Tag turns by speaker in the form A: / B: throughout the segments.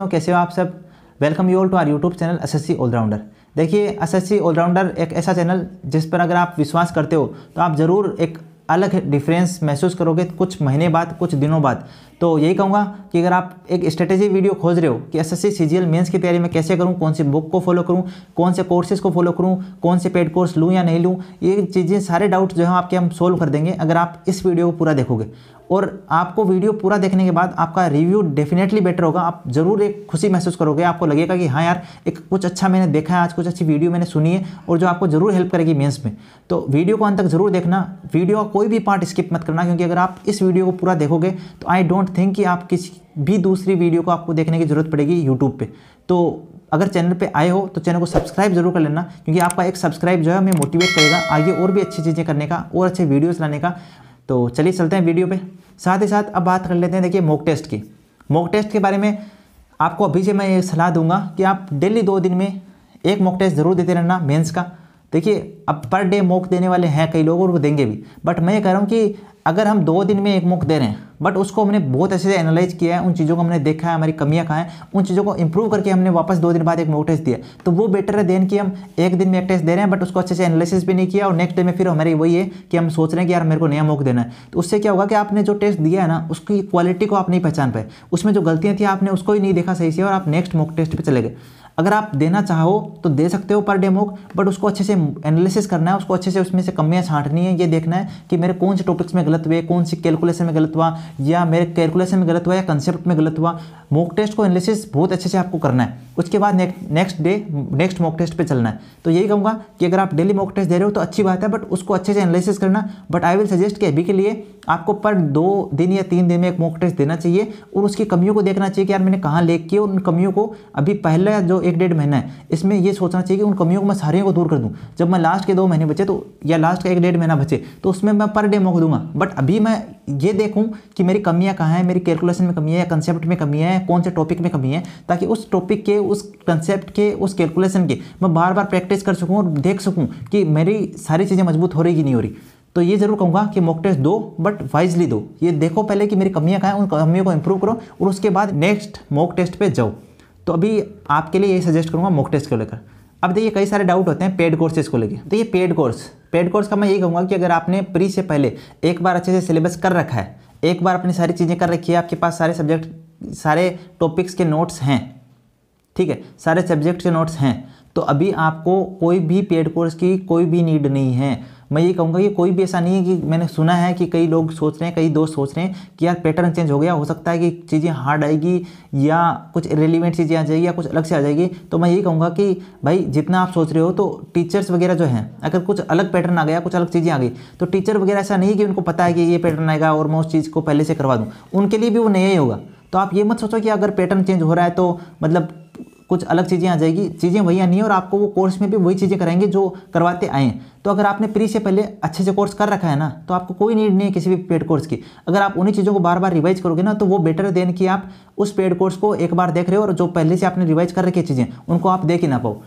A: तो कैसे हो आप सब welcome you all to our YouTube channel S S C allrounder देखिए एस एस सी ऑलराउंडर एक ऐसा चैनल जिस पर अगर आप विश्वास करते हो तो आप ज़रूर एक अलग डिफरेंस महसूस करोगे कुछ महीने बाद कुछ दिनों बाद तो यही कहूँगा कि अगर आप एक स्ट्रेटेजी वीडियो खोज रहे हो कि एस एस सी की तैयारी में कैसे करूँ कौन सी बुक को फॉलो करूँ कौन से कोर्सेज को फॉलो करूँ कौन से पेड कोर्स लूँ या नहीं लूँ ये चीज़ें सारे डाउट जो हैं आपके हम सोल्व कर देंगे अगर आप इस वीडियो को पूरा देखोगे और आपको वीडियो पूरा देखने के बाद आपका रिव्यू डेफिनेटली बेटर होगा आप ज़रूर एक खुशी महसूस करोगे आपको लगेगा कि हाँ यार एक कुछ अच्छा मैंने देखा है आज कुछ अच्छी वीडियो मैंने सुनी है और जो आपको ज़रूर हेल्प करेगी मेंस में तो वीडियो को अंत तक ज़रूर देखना वीडियो का कोई भी पार्ट स्किप मत करना क्योंकि अगर आप इस वीडियो को पूरा देखोगे तो आई डोंट थिंक कि आप किसी भी दूसरी वीडियो को आपको देखने की ज़रूरत पड़ेगी यूट्यूब पर तो अगर चैनल पे आए हो तो चैनल को सब्सक्राइब जरूर कर लेना क्योंकि आपका एक सब्सक्राइब जो है हमें मोटिवेट करेगा आगे और भी अच्छी चीज़ें करने का और अच्छे वीडियोस लाने का तो चलिए चलते हैं वीडियो पे साथ ही साथ अब बात कर लेते हैं देखिए मॉक टेस्ट की मॉक टेस्ट के बारे में आपको अभी से मैं ये सलाह दूंगा कि आप डेली दो दिन में एक मॉक टेस्ट ज़रूर देते रहना मेंस का देखिए अब पर डे मोक देने वाले हैं कई लोग और वो देंगे भी बट मैं ये कह रहा हूँ कि अगर हम दो दिन में एक मोक दे रहे हैं बट उसको हमने बहुत अच्छे से एनालाइज किया है उन चीज़ों को हमने देखा है हमारी कमियाँ कहाँ हैं उन चीज़ों को इम्प्रूव करके हमने वापस दो दिन बाद एक मोक टेस्ट दिया तो वो बेटर है देन कि हम एक दिन में एक टेस्ट दे रहे हैं बट उसको अच्छे से एनालिसिस भी नहीं किया और नेक्स्ट डे में फिर हमारी वही है कि हम सोच रहे हैं कि यार मेरे को नया मोक देना है तो उससे क्या होगा कि आपने जो टेस्ट दिया है ना उसकी क्वालिटी को आप नहीं पहचान पाए उसमें जो गलतियाँ थी आपने उसको ही नहीं देखा सही से और आप नेक्स्ट मोक टेस्ट पर चले गए अगर आप देना चाहो तो दे सकते हो पर डे मॉक बट उसको अच्छे से एनालिसिस करना है उसको अच्छे से उसमें से कमियाँ छांटनी है ये देखना है कि मेरे कौन से टॉपिक्स में गलत हुए कौन सी कैलकुलेशन में गलत हुआ या मेरे कैलकुलेशन में गलत हुआ या कंसेप्ट में गलत हुआ मॉक टेस्ट को एनालिसिस बहुत अच्छे से आपको करना है उसके बाद next day next mock test पर चलना है तो यही कहूँगा कि अगर आप डेली मॉक टेस्ट दे रहे हो तो अच्छी बात है बट उसको अच्छे से एनालिसिस करना बट आई विल सजेस्ट कि अभी के लिए आपको पर दो दिन या तीन दिन में एक मॉक टेस्ट देना चाहिए और उसकी कमियों को देखना चाहिए कि यार मैंने कहाँ लेख किया उन कमियों को अभी पहले जो एक डेढ़ महीना है इसमें ये सोचना चाहिए कि उन कमियों को मैं सारे को दूर कर दूँ जब मैं लास्ट के दो महीने बचे तो या लास्ट का एक डेढ़ महीना बचे तो उसमें मैं पर डे मौका दूंगा बट अभी मैं ये देखूँ कि मेरी कमियाँ कहाँ हैं मेरी कैलकुलेशन में कमी है या कंसेप्ट में कमी है कौन से टॉपिक में कमी है ताकि उस टॉपिक के उस कंसेप्ट के उस कैलकुलेशन के मैं बार बार प्रैक्टिस कर सकूँ और देख सकूँ कि मेरी सारी चीज़ें मजबूत हो रही कि नहीं हो रही तो ये जरूर कहूँगा कि मॉक टेस्ट दो बट वाइजली दो ये देखो पहले कि मेरी कमियाँ कहाँ हैं उन कमियों को इम्प्रूव करो और उसके बाद नेक्स्ट मॉक टेस्ट पे जाओ तो अभी आपके लिए ये सजेस्ट करूँगा मॉक टेस्ट को लेकर अब देखिए कई सारे डाउट होते हैं पेड कोर्सेज को लेकर तो ये पेड कोर्स पेड कोर्स का मैं यही कहूँगा कि अगर आपने प्री से पहले एक बार अच्छे से सिलेबस कर रखा है एक बार अपनी सारी चीज़ें कर रखी है आपके पास सारे सब्जेक्ट सारे टॉपिक्स के नोट्स हैं ठीक है सारे सब्जेक्ट के नोट्स हैं तो अभी आपको कोई भी पेड कोर्स की कोई भी नीड नहीं है मैं ये कहूँगा कि कोई भी ऐसा नहीं है कि मैंने सुना है कि कई लोग सोच रहे हैं कई दोस्त सोच रहे हैं कि यार पैटर्न चेंज हो गया हो सकता है कि चीज़ें हार्ड आएगी या कुछ रेलिवेंट चीज़ें आ जाएगी या कुछ अलग से आ जाएगी तो मैं यही कहूँगा कि भाई जितना आप सोच रहे हो तो टीचर्स वगैरह जो हैं अगर कुछ अलग पैटर्न आ गया कुछ अलग चीज़ें आ गई तो टीचर वगैरह ऐसा नहीं कि उनको पता है कि ये पैटर्न आएगा और मैं उस चीज़ को पहले से करवा दूँ उनके लिए भी वो नया ही होगा तो आप ये मत सोचो कि अगर पैटर्न चेंज हो रहा है तो मतलब कुछ अलग चीज़ें आ जाएगी चीज़ें वही आनी है और आपको वो कोर्स में भी वही चीज़ें कराएंगे जो करवाते आए तो अगर आपने प्री से पहले अच्छे से कोर्स कर रखा है ना तो आपको कोई नीड नहीं है किसी भी पेड कोर्स की अगर आप उन्हीं चीज़ों को बार बार रिवाइज करोगे ना तो वो बेटर देन कि आप उस पेड कोर्स को एक बार देख रहे हो और जो पहले से आपने रिवाइज कर रखी चीज़ें उनको आप देख ही ना पाओ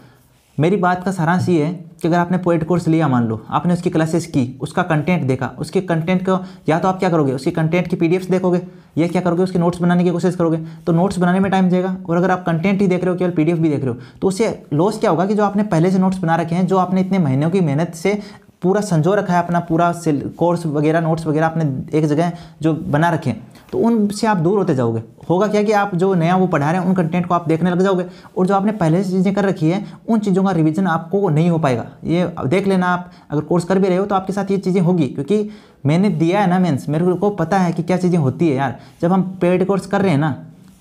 A: मेरी बात का सारांश ये है कि अगर आपने पोएट कोर्स लिया मान लो आपने उसकी क्लासेस की उसका कंटेंट देखा उसके कंटेंट को या तो आप क्या करोगे उसके कंटेंट की पीडीएफ्स देखोगे या क्या करोगे उसके नोट्स बनाने की कोशिश करोगे तो नोट्स बनाने में टाइम जाएगा और अगर आप कंटेंट ही देख रहे हो केवल पीडीएफ भी देख रहे हो तो उससे लॉस क्या होगा कि जो आपने पहले से नोट्स बना रखे हैं जो आपने इतने महीनों की मेहनत से पूरा संजो रखा है अपना पूरा कोर्स वगैरह नोट्स वगैरह आपने एक जगह जो बना रखे हैं तो उनसे आप दूर होते जाओगे होगा क्या कि आप जो नया वो पढ़ा रहे हैं उन कंटेंट को आप देखने लग जाओगे और जो आपने पहले से चीज़ें कर रखी है उन चीज़ों का रिविजन आपको नहीं हो पाएगा ये देख लेना आप अगर कोर्स कर भी रहे हो तो आपके साथ ये चीज़ें होगी क्योंकि मैंने दिया है ना मेन्स मेरे को पता है कि क्या चीज़ें होती है यार जब हम पेड कोर्स कर रहे हैं ना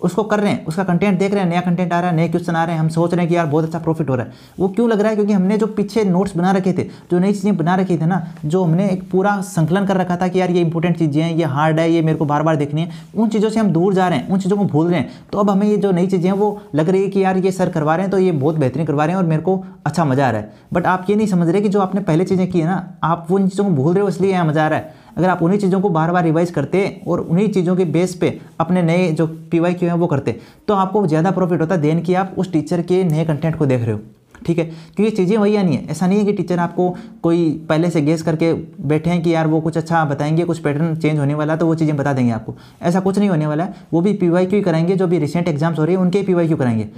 A: उसको कर रहे हैं उसका कंटेंट देख रहे हैं नया कंटेंट आ रहा है नए क्वेश्चन आ रहे हैं हम सोच रहे हैं कि यार बहुत अच्छा प्रॉफिट हो रहा है वो क्यों लग रहा है क्योंकि हमने जो पीछे नोट्स बना रखे थे जो नई चीज़ें बना रखी थी ना जो हमने एक पूरा संकलन कर रखा था कि यार ये इंपॉर्टेंट चीज़ें हैं ये हार्ड है ये मेरे को बार बार देखनी है उन चीज़ों से हम दूर जा रहे हैं उन चीज़ों को भूल रहे हैं तो अब हमें ये जो नई चीज़ें हैं वो लग रही है कि यार ये सर करवा रहे हैं तो ये बहुत बेहतरीन करवा रहे हैं और मेरे को अच्छा मज़ा आ रहा है बट आप ये नहीं समझ रहे कि जो आपने पहले चीज़ें की है ना आप उन चीज़ों को भूल रहे हो इसलिए यहाँ मज़ा आ रहा है अगर आप उन्हीं चीज़ों को बार बार रिवाइज करते और उन्हीं चीज़ों के बेस पे अपने नए जो पी वाई क्यू हैं वो करते तो आपको ज़्यादा प्रॉफिट होता देन कि आप उस टीचर के नए कंटेंट को देख रहे हो ठीक है क्योंकि चीज़ें वही आनी है ऐसा नहीं है कि टीचर आपको कोई पहले से गेस करके बैठे हैं कि यार वो कुछ अच्छा बताएंगे कुछ पैटर्न चेंज होने वाला तो वो चीज़ें बता देंगे आपको ऐसा कुछ नहीं होने वाला है वो भी पी वाई क्यू कराएंगे जो भी रिसेंट एग्जाम्स हो रही है उनके पी वाई क्यू कराएंगे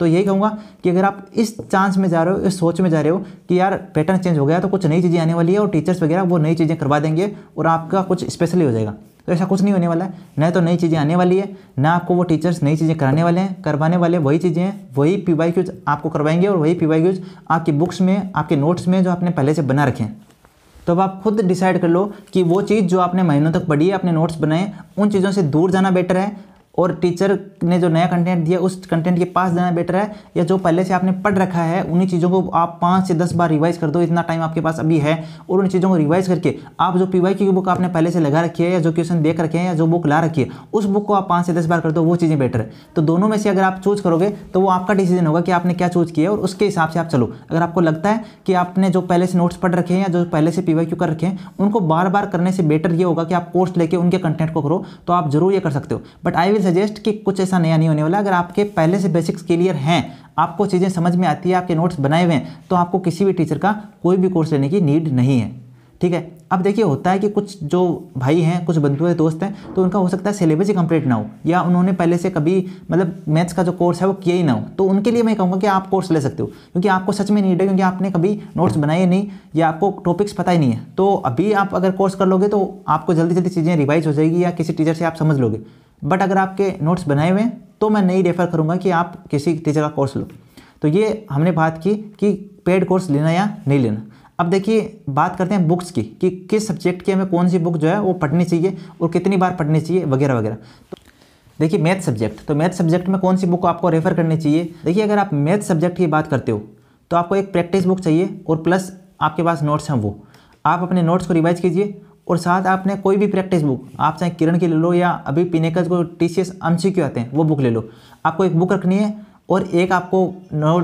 A: तो यही कहूँगा कि अगर आप इस चांस में जा रहे हो इस सोच में जा रहे हो कि यार पैटर्न चेंज हो गया तो कुछ नई चीज़ें आने वाली है और टीचर्स वगैरह वो नई चीज़ें करवा देंगे और आपका कुछ स्पेशली हो जाएगा तो ऐसा कुछ नहीं होने वाला है न तो नई चीज़ें आने वाली है ना आपको वो टीचर्स नई चीज़ें कराने वाले हैं करवाने वाले वही चीज़ें हैं वही पी वाई क्यूज आपको करवाएंगे और वही पी वाई क्यूज आपकी बुक्स में आपके नोट्स में जो आपने पहले से बना रखे हैं तो अब आप खुद डिसाइड कर लो कि वो चीज़ जो आपने महीनों तक पढ़ी है अपने नोट्स बनाए उन चीज़ों से दूर जाना बेटर है और टीचर ने जो नया कंटेंट दिया उस कंटेंट के पास जाना बेटर है या जो पहले से आपने पढ़ रखा है उन्हीं चीज़ों को आप पाँच से दस बार रिवाइज़ कर दो इतना टाइम आपके पास अभी है और उन चीज़ों को रिवाइज़ करके आप जो पी की बुक आपने पहले से लगा रखी है या जो क्वेश्चन देख रखे हैं या जो बुक ला रखी है उस बुक को आप पाँच से दस बार कर दो वो चीज़ें बेटर है तो दोनों में से अगर आप चूज़ करोगे तो वो आपका डिसीजन होगा कि आपने क्या चूज़ किया और उसके हिसाब से आप चलो अगर आपको लगता है कि आपने जो पहले से नोट्स पढ़ रखे हैं या जो पहले से पी कर रखे हैं उनको बार बार करने से बेटर ये होगा कि आप कोर्स लेके उनके कंटेंट को करो तो आप जरूर ये कर सकते हो बट आई विल सजेस्ट कि कुछ ऐसा नया नहीं होने वाला अगर आपके पहले से बेसिक्स क्लियर हैं आपको चीज़ें समझ में आती है आपके नोट्स बनाए हुए हैं तो आपको किसी भी टीचर का कोई भी कोर्स लेने की नीड नहीं है ठीक है अब देखिए होता है कि कुछ जो भाई हैं कुछ बंधु हैं दोस्त हैं तो उनका हो सकता है सिलेबस ही कंप्लीट ना हो या उन्होंने पहले से कभी मतलब मैथ्स का जो कोर्स है वो किया ही ना हो तो उनके लिए मैं कहूँगा कि आप कोर्स ले सकते हो क्योंकि आपको सच में नीड है क्योंकि आपने कभी नोट्स बनाए नहीं या आपको टॉपिक्स पता ही नहीं है तो अभी आप अगर कोर्स कर लोगे तो आपको जल्दी जल्दी चीज़ें रिवाइज हो जाएगी या किसी टीचर से आप समझ लोगे बट अगर आपके नोट्स बनाए हुए हैं तो मैं नहीं रेफ़र करूँगा कि आप किसी टीचर का कोर्स लो तो ये हमने बात की कि पेड कोर्स लेना या नहीं लेना अब देखिए बात करते हैं बुक्स की कि किस सब्जेक्ट की हमें कौन सी बुक जो है वो पढ़नी चाहिए और कितनी बार पढ़नी चाहिए वगैरह वगैरह तो देखिए मैथ सब्जेक्ट तो मैथ सब्जेक्ट में कौन सी बुक आपको रेफ़र करनी चाहिए देखिए अगर आप मैथ सब्जेक्ट की बात करते हो तो आपको एक प्रैक्टिस बुक चाहिए और प्लस आपके पास नोट्स हैं वो आप अपने नोट्स को रिवाइज कीजिए और साथ आपने कोई भी प्रैक्टिस बुक आप चाहे किरण की ले लो या अभी पिनेकल को टी सी एस क्यू आते हैं वो बुक ले लो आपको एक बुक रखनी है और एक आपको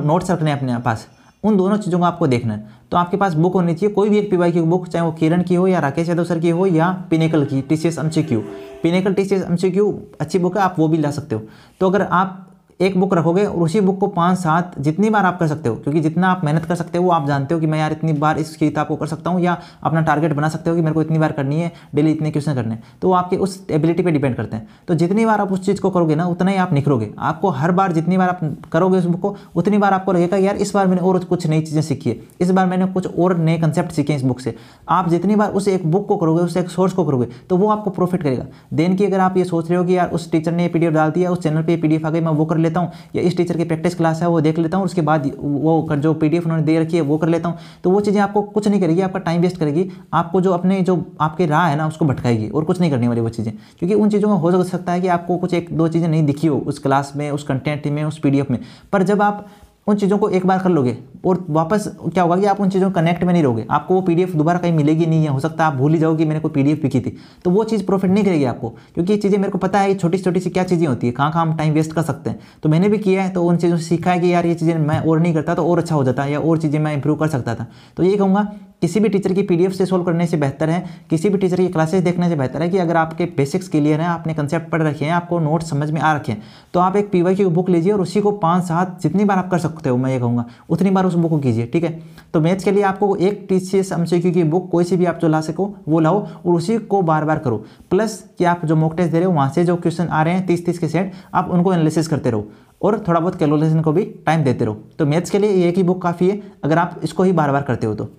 A: नोट्स रखने हैं अपने पास उन दोनों चीज़ों को आपको देखना है तो आपके पास बुक होनी चाहिए कोई भी एक पीवाई की बुक चाहे वो किरण की हो या राकेश यादव सर की हो या पिनेकल की T C S M C Q pinnacle T C S M C Q अच्छी बुक है आप वो भी ला सकते हो तो अगर आप एक बुक रखोगे और उसी बुक को पाँच सात जितनी बार आप कर सकते हो क्योंकि जितना आप मेहनत कर सकते हो वो आप जानते हो कि मैं यार इतनी बार इस किताब को कर सकता हूँ या अपना टारगेट बना सकते हो कि मेरे को इतनी बार करनी है डेली इतने क्वेश्चन करने तो आपके उस एबिलिटी पर डिपेंड करते हैं तो जितनी बार आप उस चीज़ को करोगे ना उतना ही आप निखरोगे आपको हर बार जितनी बार आप करोगे उस बुक को उतनी बार आपको लगेगा यार इस बार मैंने और कुछ नई चीज़ें सीखी है इस बार मैंने कुछ और नए कंसेप्ट सीखे इस बुक से आप जितनी बार उस एक बुक को करोगे उस एक सोर्स को करोगे तो वो आपको प्रॉफिट करेगा देन की अगर आप ये सोच रहे हो कि यार उस टीचर ने पी पीडीएफ डाल दिया उस चैनल पर एफ आ गई मैं वो कर लेता लेता हूँ या इस टीचर की प्रैक्टिस क्लास है वो देख लेता हूँ उसके बाद वो कर जो पी उन्होंने दे रखी है वो कर लेता हूँ तो वो चीज़ें आपको कुछ नहीं करेगी आपका टाइम वेस्ट करेगी आपको जो अपने जो आपकी राह है ना उसको भटकाएगी और कुछ नहीं करने वाली वो चीज़ें क्योंकि उन चीज़ों में हो सकता है कि आपको कुछ एक दो चीज़ें नहीं दिखी हो उस क्लास में उस कंटेंट में उस पी में पर जब आप उन चीज़ों को एक बार कर लोगे और वापस क्या होगा कि आप उन चीज़ों को कनेक्ट में नहीं रहोगे आपको वो पीडीएफ दोबारा कहीं मिलेगी नहीं है हो सकता आप भूल ही जाओगे कि मैंने कोई पीडीएफ बिकी थी तो वो चीज़ प्रॉफिट नहीं करेगी आपको क्योंकि ये चीज़ें मेरे को पता है छोटी छोटी सी क्या चीज़ें होती है कहाँ कहाँ हम टाइम वेस्ट कर सकते हैं तो मैंने भी किया है तो उन चीज़ों से सीखा है कि यार ये चीज़ें मैं और नहीं करता तो और अच्छा हो जाता या और चीज़ें मैं इंप्रूव कर सकता था तो ये कहूँगा किसी भी टीचर की पीडीएफ से सोल्व करने से बेहतर है किसी भी टीचर की क्लासेस देखने से बेहतर है कि अगर आपके बेसिक्स क्लियर हैं आपने कंसेप्ट पढ़ रखे हैं आपको नोट्स समझ में आ रखे हैं तो आप एक पी की बुक लीजिए और उसी को पाँच सात जितनी बार आप कर सकते हो मैं ये कहूँगा उतनी बार उस बुक को कीजिए ठीक है तो मैथ्स के लिए आपको एक टी सी एस की बुक कोई सी भी आप जो ला सको वो लाओ और उसी को बार बार करो प्लस कि आप जो मॉक टेस्ट दे रहे हो वहाँ से जो क्वेश्चन आ रहे हैं तीस तीस के सेट आप उनको एनालिसिस करते रहो और थोड़ा बहुत कैलकुलेशन को भी टाइम देते रहो तो मैथ्स के लिए एक ही बुक काफ़ी है अगर आप इसको ही बार बार करते हो तो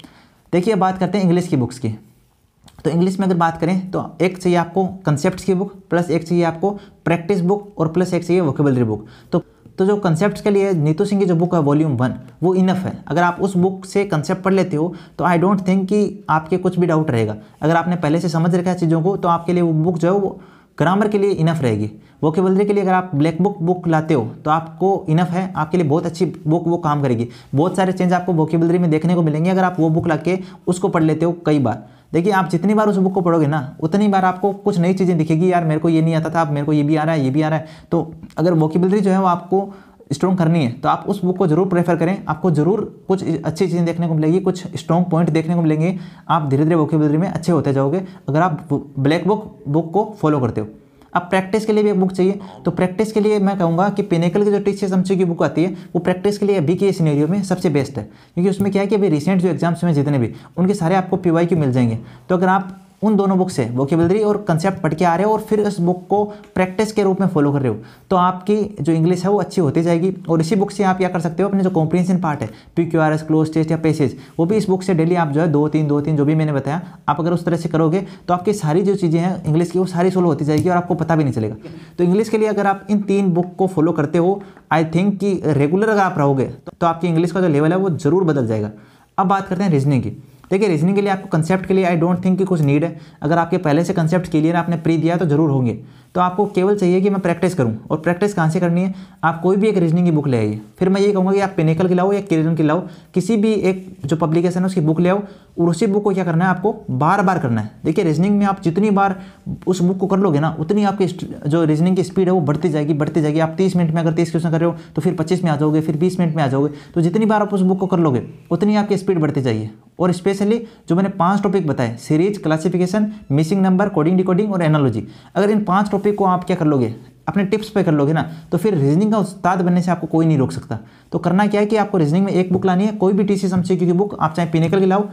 A: देखिए बात करते हैं इंग्लिश की बुक्स की तो इंग्लिश में अगर बात करें तो एक चाहिए आपको कंसेप्ट की बुक प्लस एक चाहिए आपको प्रैक्टिस बुक और प्लस एक चाहिए वोकेबलरी बुक तो तो जो कंसेप्ट के लिए नीतू सिंह की जो बुक है वॉल्यूम वन वो इनफ है अगर आप उस बुक से कंसेप्ट पढ़ लेते हो तो आई डोंट थिंक कि आपके कुछ भी डाउट रहेगा अगर आपने पहले से समझ रखा है चीज़ों को तो आपके लिए वो बुक जो है वो ग्रामर के लिए इनफ रहेगी वोकेबलरी के लिए अगर आप ब्लैक बुक बुक लाते हो तो आपको इनफ है आपके लिए बहुत अच्छी बुक वो काम करेगी बहुत सारे चेंज आपको वोकेबलरी में देखने को मिलेंगे अगर आप वो बुक ला के उसको पढ़ लेते हो कई बार देखिए आप जितनी बार उस बुक को पढ़ोगे ना उतनी बार आपको कुछ नई चीज़ें दिखेगी यार मेरे को ये नहीं आता था अब मेरे को ये भी आ रहा है ये भी आ रहा है तो अगर वोकेबलरी जो है वो आपको स्ट्रॉन्ग करनी है तो आप उस बुक को जरूर प्रेफर करें आपको जरूर कुछ अच्छी चीज़ें देखने को मिलेगी कुछ स्ट्रॉन्ग पॉइंट देखने को मिलेंगे आप धीरे धीरे वोकेबलरी में अच्छे होते जाओगे अगर आप ब्लैक बुक बुक को फॉलो करते हो अब प्रैक्टिस के लिए भी एक बुक चाहिए तो प्रैक्टिस के लिए मैं कहूँगा कि पेनेकल की जो टीचर समझे की बुक आती है वो प्रैक्टिस के लिए अभी के सीनेरियो में सबसे बेस्ट है क्योंकि उसमें क्या है कि अभी रिसेंट जो एग्जाम्स में जितने भी उनके सारे आपको पी की मिल जाएंगे तो अगर आप उन दोनों बुक से वोकेबलरी और कंसेप्ट पढ़ के आ रहे हो और फिर उस बुक को प्रैक्टिस के रूप में फॉलो कर रहे हो तो आपकी जो इंग्लिश है वो अच्छी होती जाएगी और इसी बुक से आप क्या कर सकते हो अपने जो कॉम्प्रीशन पार्ट है P Q R S cloze test या पेसेज वो भी इस बुक से डेली आप जो है दो तीन दो तीन जो भी मैंने बताया आप अगर उस तरह से करोगे तो आपकी सारी जो चीज़ें हैं इंग्लिश की वो सारी सोलो होती जाएगी और आपको पता भी नहीं चलेगा तो इंग्लिश के लिए अगर आप इन तीन बुक को फॉलो करते हो आई थिंक कि रेगुलर अगर आप रहोगे तो आपकी इंग्लिश का जो लेवल है वो ज़रूर बदल जाएगा अब बात करते हैं रीजनिंग की देखिए रीजनिंग के लिए आपको कंसेप्ट के लिए आई डोंट थिंक कि कुछ नीड है अगर आपके पहले से कंसेप्ट क्लियर आपने प्री दिया तो जरूर होंगे तो आपको केवल चाहिए कि मैं प्रैक्टिस करूँ और प्रैक्टिस कहाँ से करनी है आप कोई भी एक रीजनिंग की बुक ले आइए फिर मैं ये कहूँगा कि आप पेनिकल की लाओ या किरण की लाओ किसी भी एक जो पब्लिकेशन है उसकी बुक ले आओ और उसी बुक को क्या करना है आपको बार बार करना है देखिए रीजनिंग में आप जितनी बार उस बुक को कर लोगे ना उतनी आपकी जो रीजनिंग की स्पीड है वो बढ़ती जाएगी बढ़ती जाएगी आप तीस मिनट में अगर तीस क्वेश्चन कर रहे हो तो फिर पच्चीस में आ जाओगे फिर बीस मिनट में आ जाओगे तो जितनी बार आप उस बुक को कर लोगे उतनी आपकी स्पीड बढ़ती जाइए और स्पेशली जो मैंने पांच टॉपिक बताए series classification missing number coding decoding और एनालॉजी अगर इन पांच टॉपिक को आप क्या कर लोगे अपने टिप्स पे कर लोगे ना तो फिर रीजनिंग का उस्ताद बनने से आपको कोई नहीं रोक सकता तो करना क्या है कि आपको रीजनिंग में एक बुक लानी है कोई भी टी सी की बुक आप चाहे पिनेकल की लाओ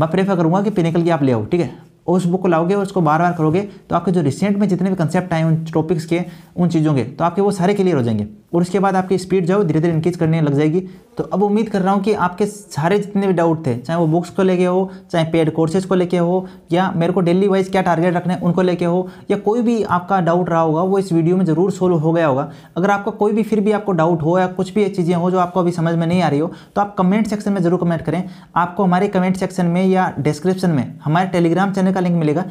A: मैं प्रेफर करूँगा कि पिनेकल की आप ले आओ ठीक है और उस बुक को लाओगे और उसको बार बार करोगे तो आपके जो रिसेंट में जितने भी कंसेप्ट आए उन टॉपिक्स के उन चीज़ों के तो आपके वो सारे क्लियर हो जाएंगे और उसके बाद आपकी स्पीड जो है धीरे धीरे इंक्रीज करने लग जाएगी तो अब उम्मीद कर रहा हूँ कि आपके सारे जितने भी डाउट थे चाहे वो बुक्स को लेके हो चाहे पेड कोर्सेज को लेके हो या मेरे को डेली वाइज क्या टारगेट रखना है उनको लेके हो या कोई भी आपका डाउट रहा होगा वो इस वीडियो में ज़रूर सोल्व हो गया होगा अगर आपका कोई भी फिर भी आपको डाउट हो या कुछ भी चीज़ें हो जो आपको अभी समझ में नहीं आ रही हो तो आप कमेंट सेक्शन में ज़रूर कमेंट करें आपको हमारे कमेंट सेक्शन में या डिस्क्रिप्शन में हमारे टेलीग्राम चैनल का का लिंक मिलेगा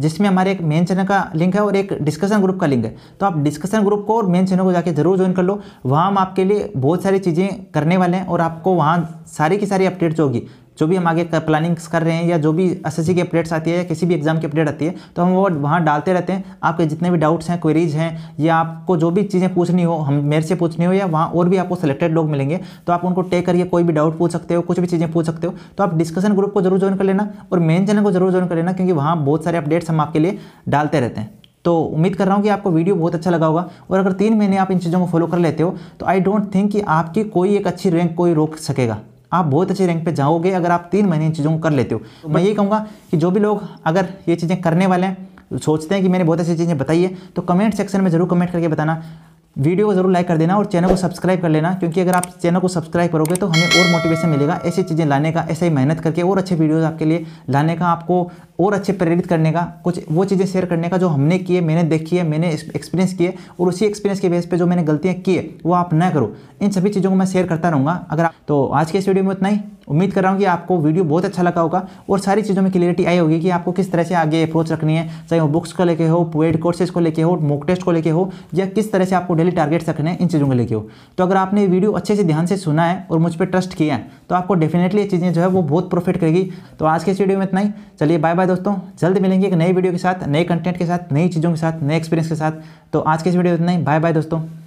A: जिसमें हमारे एक मेन चैनल का लिंक है और एक डिस्कशन ग्रुप का लिंक है तो आप डिस्कशन ग्रुप को और मेन चैनल को जाके जरूर ज्वाइन कर लो वहाँ हम आपके लिए बहुत सारी चीज़ें करने वाले हैं और आपको वहाँ सारी की सारी अपडेट्स होगी जो भी हम आगे प्लानिंग्स कर रहे हैं या जो भी एस की अपडेट्स आती है या किसी भी एग्जाम की अपडेट आती है तो हम वो वहाँ डालते रहते हैं आपके जितने भी डाउट्स हैं क्वेरीज हैं या आपको जो भी चीज़ें पूछनी हो हम मेरे से पूछनी हो या वहाँ और भी आपको सेलेक्टेड लोग मिलेंगे तो आप उनको टेक करिए कोई भी डाउट पूछ सकते हो कुछ भी चीज़ें पूछ सकते हो तो आप डिस्कशन ग्रुप को जरूर ज्वाइन कर लेना और मेन चैनल को जरूर ज्वाइन कर लेना क्योंकि वहाँ बहुत सारे अपडेट्स हम आपके लिए डालते रहते हैं तो उम्मीद कर रहा हूँ कि आपको वीडियो बहुत अच्छा लगा होगा और अगर तीन महीने आप इन चीज़ों को फॉलो कर लेते हो तो आई डोंट थिंक कि आपकी कोई एक अच्छी रैंक कोई रोक सकेगा आप बहुत अच्छे रैंक पे जाओगे अगर आप तीन महीने इन चीज़ों को कर लेते हो तो मैं ये कहूँगा कि जो भी लोग अगर ये चीज़ें करने वाले हैं सोचते हैं कि मैंने बहुत अच्छी चीज़ें बताई है तो कमेंट सेक्शन में ज़रूर कमेंट करके बताना वीडियो को जरूर लाइक कर देना और चैनल को सब्सक्राइब कर लेना क्योंकि अगर आप चैनल को सब्सक्राइब करोगे तो हमें और मोटिवेशन मिलेगा ऐसी चीज़ें लाने का ऐसे ही मेहनत करके और अच्छे वीडियोस आपके लिए लाने का आपको और अच्छे प्रेरित करने का कुछ वो चीज़ें शेयर करने का जो हमने किए मैंने देखी है मैंने एक्सपीरियंस किए और उसी एक्सपीरियंस के बेस पर जो मैंने गलतियाँ किए वो आप ना करो इन सभी चीज़ों को मैं शेयर करता रहूँगा अगर तो आज के इस वीडियो में उतना ही उम्मीद कर रहा हूँ कि आपको वीडियो बहुत अच्छा लगा होगा और सारी चीज़ों में क्लियरिटी आई होगी कि आपको किस तरह से आगे अप्रोच रखनी है चाहे वो बुक्स को लेके हो पेड कोर्सेज को लेके हो मोक टेस्ट को लेके हो या किस तरह से आपको डेली टारगेट्स रखने हैं इन चीज़ों को लेके हो तो अगर आपने वीडियो अच्छे से ध्यान से सुना है और मुझ पर ट्रस्ट किया है तो आपको डेफिनेटली ये चीज़ें जो है वो बहुत प्रॉफिट करेगी तो आज के इस वीडियो में इतना ही चलिए बाय बाय दोस्तों जल्द मिलेंगे एक नई वीडियो के साथ नए कंटेंट के साथ नई चीज़ों के साथ नए एक्सपीरियंस के साथ तो आज के इस वीडियो में इतना ही बाय बाय दोस्तों